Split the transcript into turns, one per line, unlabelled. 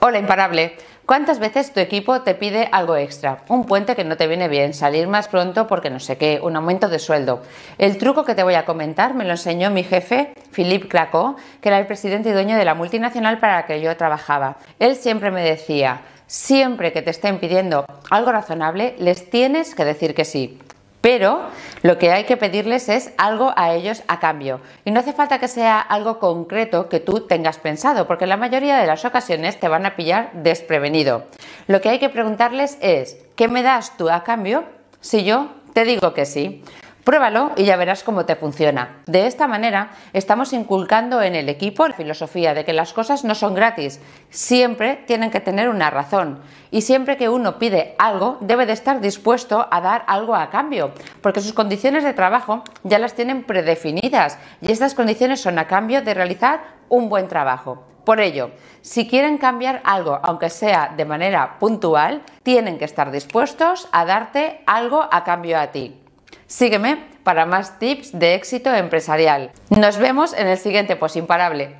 Hola imparable. ¿Cuántas veces tu equipo te pide algo extra? Un puente que no te viene bien, salir más pronto porque no sé qué, un aumento de sueldo. El truco que te voy a comentar me lo enseñó mi jefe, Philippe Cracó, que era el presidente y dueño de la multinacional para la que yo trabajaba. Él siempre me decía, siempre que te estén pidiendo algo razonable, les tienes que decir que sí pero lo que hay que pedirles es algo a ellos a cambio. Y no hace falta que sea algo concreto que tú tengas pensado, porque la mayoría de las ocasiones te van a pillar desprevenido. Lo que hay que preguntarles es, ¿qué me das tú a cambio si yo te digo que sí? Pruébalo y ya verás cómo te funciona. De esta manera estamos inculcando en el equipo la filosofía de que las cosas no son gratis, siempre tienen que tener una razón y siempre que uno pide algo debe de estar dispuesto a dar algo a cambio, porque sus condiciones de trabajo ya las tienen predefinidas y estas condiciones son a cambio de realizar un buen trabajo. Por ello, si quieren cambiar algo, aunque sea de manera puntual, tienen que estar dispuestos a darte algo a cambio a ti. Sígueme para más tips de éxito empresarial. Nos vemos en el siguiente post Imparable.